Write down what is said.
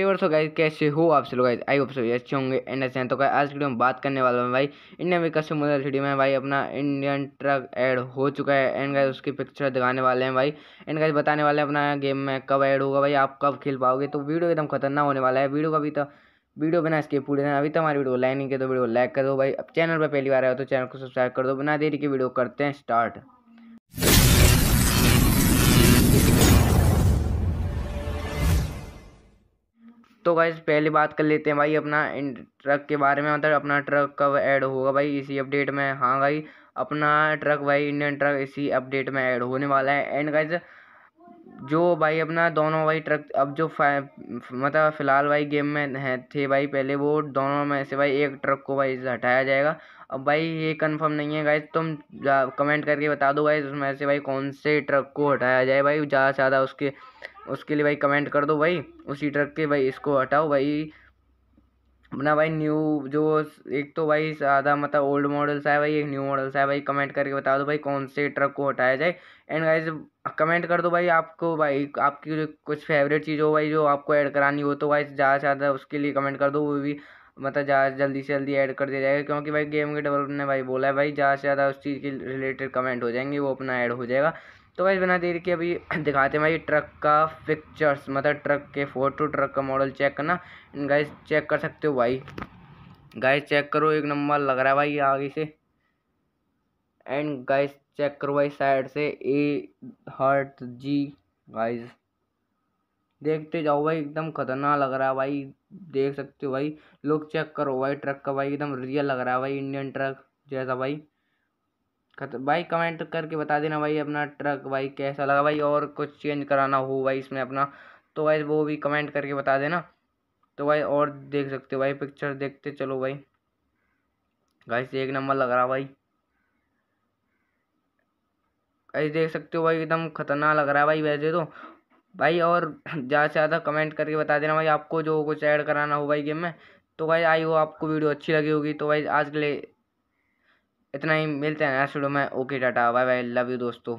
Weaver तो guys कैसे हो आप सब गाइज आई होप सभी अच्छे होंगे एंड अच्छे हैं तो गाइज आज की वीडियो में बात करने वाला हूँ भाई इंडियन में कस्टम मॉडल वीडियो में भाई अपना इंडियन ट्रक ऐड हो चुका है एंड गाइज उसकी पिक्चर दिखाने वाले हैं भाई एंड गाइज बताने वाले हैं अपना गेम में कब ऐड होगा भाई आप कब खेल पाओगे तो वीडियो एकदम खतरनाक होने वाला है वीडियो का भी तो वीडियो बिना इसके पूरे दिन अभी तो हमारी वीडियो लाइक नहीं किया तो वीडियो लाइक कर दो भाई अब चैनल पर पहली बार आया हो तो चैनल को सब्सक्राइब कर दो बिना देरी की वीडियो करते हैं स्टार्ट तो गाइज पहले बात कर लेते हैं भाई अपना ट्रक के बारे में मतलब अपना ट्रक कब ऐड होगा भाई इसी अपडेट में हाँ भाई अपना ट्रक भाई इंडियन ट्रक इसी अपडेट में ऐड होने वाला है एंड गाइज जो भाई अपना दोनों भाई ट्रक अब जो मतलब फ़िलहाल भाई गेम में हैं थे भाई पहले वो दोनों में से भाई एक ट्रक को भाई हटाया जाएगा अब भाई ये कंफर्म नहीं है गाइज तुम कमेंट करके बता दो गाइज उसमें से भाई कौन से ट्रक को हटाया जाए भाई ज़्यादा से ज़्यादा उसके उसके लिए भाई कमेंट कर दो भाई उसी ट्रक के भाई इसको हटाओ भाई अपना भाई न्यू जो एक तो भाई आधा मतलब ओल्ड मॉडल्स है भाई एक न्यू मॉडल्स है भाई कमेंट करके बता दो भाई कौन से ट्रक को हटाया जाए एंड गाइज कमेंट कर दो भाई आपको भाई आपकी कुछ फेवरेट चीज़ हो भाई जो आपको ऐड करानी हो तो भाई ज़्यादा से ज़्यादा उसके लिए कमेंट कर दो वो भी मतलब ज़्यादा जल्दी से जल्दी ऐड कर दिया जाएगा क्योंकि भाई गेम के डेवलपर ने भाई बोला है भाई ज़्यादा से ज़्यादा उस चीज़ के रिलेटेड कमेंट हो जाएंगे वो अपना ऐड हो जाएगा तो भाई बना दे रही अभी दिखाते हैं भाई ट्रक का पिक्चर्स मतलब ट्रक के फ़ोटो ट्रक का मॉडल चेक करना गाइस चेक कर सकते हो भाई गाइस चेक करो एक नंबर लग रहा है भाई आगे से एंड गाइस चेक करो भाई साइड से ए हार्ट जी गाइस देखते जाओ भाई एकदम खतरनाक लग रहा है भाई देख सकते हो भाई लोग चेक करो भाई ट्रक का भाई एकदम रियल लग रहा है भाई इंडियन ट्रक जैसा भाई भाई कमेंट करके बता देना भाई अपना ट्रक भाई कैसा लगा भाई और कुछ चेंज कराना हो भाई इसमें अपना तो भाई वो भी कमेंट करके बता देना तो भाई और देख सकते हो भाई पिक्चर देखते चलो भाई गाइस एक नंबर लग रहा भाई गाइस देख सकते हो भाई एकदम खतरनाक लग रहा है भाई वैसे तो भाई और ज़्यादा से ज़्यादा कमेंट करके बता देना भाई आपको जो कुछ ऐड कराना हो भाई गेम में तो भाई आई हो आपको वीडियो अच्छी लगी होगी तो भाई आज के लिए इतना ही मिलते हैं नेक्स्ट वीडियो में okay tata bye bye love you दोस्तों